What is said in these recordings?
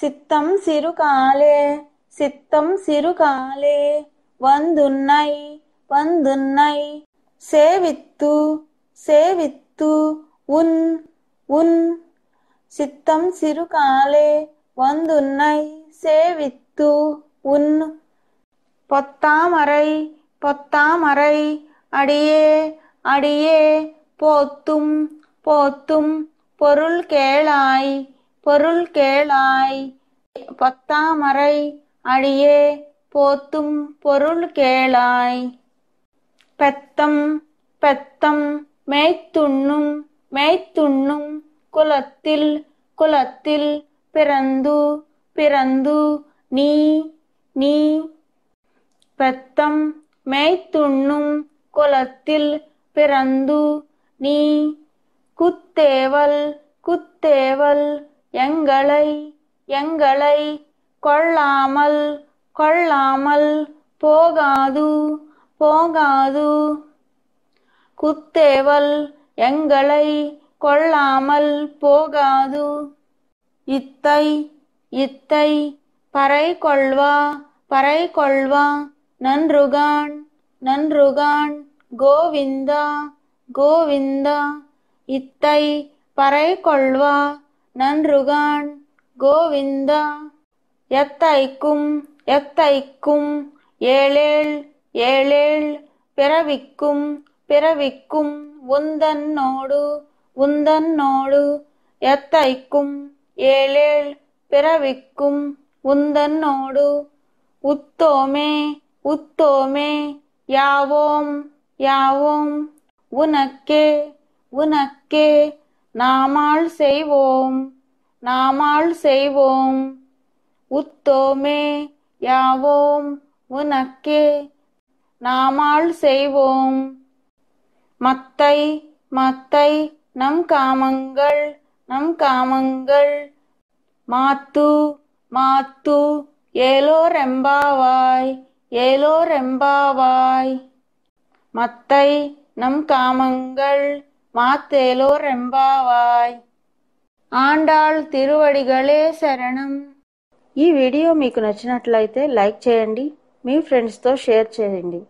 சித்தம் சிறு காலே சித்தம் சிறு காலே வந்துன்னை வந்துன்னை சேவித்து சேவித்து உன் உன் சித்தம் சிறு காலே வந்துன்னை சேவித்து உன் பொத்தாமரை பொத்தாமரை அடியே அடியே போத்தும் போத்தும் பொருள் கேளாய் பொருள் கேளாய் பத்தாமரை அடியே போத்தும் பொருள் கேளாய் பெத்தம் பெத்தம் மேய்த்துண்ணும் மேய்த்துண்ணும் குலத்தில் குலத்தில் பிறந்து பிறந்து நீ நீ பெத்தம் மேய்த்துண்ணும் குலத்தில் பிறந்து நீ குத்தேவல் குத்தேவல் எங்களை எங்களை கொள்ளாமல் கொள்ளாமல் போகாது போகாது குத்தேவல் எங்களை கொள்ளாமல் போகாது இத்தை இத்தை பறை கொள்வா பறை கொள்வா நன்றுகான் நன்றுகான் கோவிந்தா கோவிந்தா இத்தை பறை கொள்வா நன்றுகான் கோவிந்தா எத்தைக்கும் எத்தைக்கும் ஏழேள் ஏழேள் பிறவிக்கும் பிறவிக்கும் உந்தன்னோடு உந்தன்னோடு எத்தைக்கும் ஏழேள் பிறவிக்கும் உந்தன்னோடு உத்தோமே உத்தோமே யாவோம் யாவோம் உனக்கே உனக்கே நாமால் செய்வோம் நாமாள் செய்வோம் உத்தோமே யாவோம் உனக்கே நாமாள் செய்வோம் மத்தை மத்தை நம் காமங்கள் நம் காமங்கள் மாத்து மாத்து ஏலோ ரெம்பாவாய் ஏலோ ரெம்பாவாய் மத்தை நம் காமங்கள் மாத்தேலோ ரெம்பாவாய் ఆండాళ్ తిరువడిగలే శరణం ఈ వీడియో మీకు నచ్చినట్లయితే లైక్ చేయండి మీ ఫ్రెండ్స్తో షేర్ చేయండి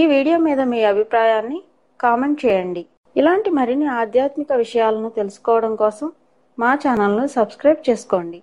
ఈ వీడియో మీద మీ అభిప్రాయాన్ని కామెంట్ చేయండి ఇలాంటి మరిన్ని ఆధ్యాత్మిక విషయాలను తెలుసుకోవడం కోసం మా ఛానల్ను సబ్స్క్రైబ్ చేసుకోండి